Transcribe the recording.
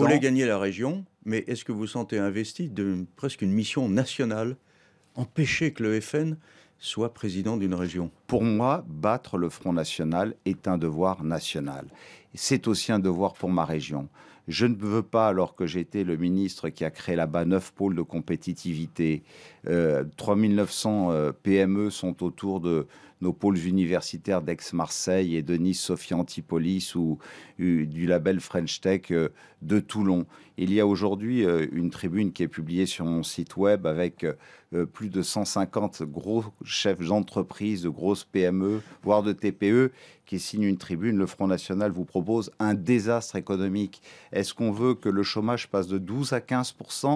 Vous voulez gagner la région, mais est-ce que vous sentez investi de presque une mission nationale Empêcher que le FN soit président d'une région Pour moi, battre le Front National est un devoir national. C'est aussi un devoir pour ma région. Je ne veux pas, alors que j'étais le ministre qui a créé là-bas neuf pôles de compétitivité, 3 3900 PME sont autour de nos pôles universitaires d'Aix-Marseille et de Nice-Sophie Antipolis ou du label French Tech euh, de Toulon. Il y a aujourd'hui euh, une tribune qui est publiée sur mon site web avec euh, plus de 150 gros chefs d'entreprise, de grosses PME, voire de TPE, qui signent une tribune. Le Front National vous propose un désastre économique. Est-ce qu'on veut que le chômage passe de 12 à 15